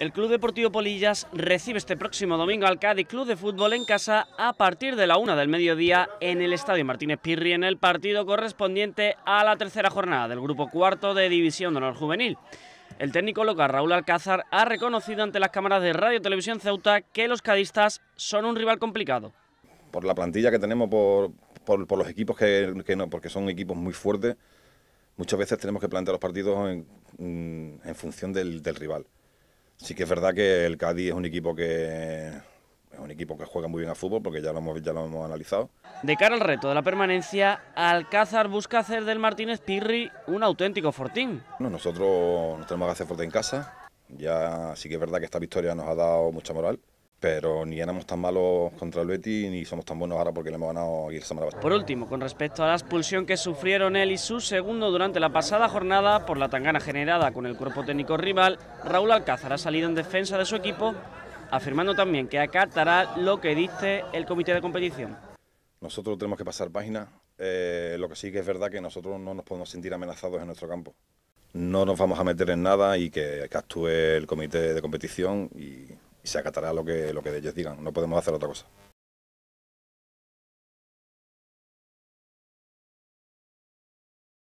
El Club Deportivo Polillas recibe este próximo domingo al Cádiz Club de Fútbol en casa a partir de la una del mediodía en el Estadio Martínez Pirri en el partido correspondiente a la tercera jornada del Grupo Cuarto de División de Honor Juvenil. El técnico local Raúl Alcázar ha reconocido ante las cámaras de Radio Televisión Ceuta que los cadistas son un rival complicado. Por la plantilla que tenemos, por, los equipos que, no, porque son equipos muy fuertes, muchas veces tenemos que plantear los partidos en, función del rival. Sí que es verdad que el Cádiz es un equipo que es un equipo que juega muy bien a fútbol porque ya lo hemos ya lo hemos analizado. De cara al reto de la permanencia, Alcázar busca hacer del Martínez Pirri un auténtico fortín. nosotros nos tenemos que hacer fuerte en casa. Ya sí que es verdad que esta victoria nos ha dado mucha moral pero ni éramos tan malos contra el Betis ni somos tan buenos ahora porque le hemos ganado y Por último, con respecto a la expulsión que sufrieron él y su segundo durante la pasada jornada por la tangana generada con el cuerpo técnico rival, Raúl Alcázar ha salido en defensa de su equipo, afirmando también que acatará lo que dice el comité de competición. Nosotros tenemos que pasar página, eh, lo que sí que es verdad que nosotros no nos podemos sentir amenazados en nuestro campo. No nos vamos a meter en nada y que, que actúe el comité de competición y se acatará lo que, lo que ellos digan. No podemos hacer otra cosa.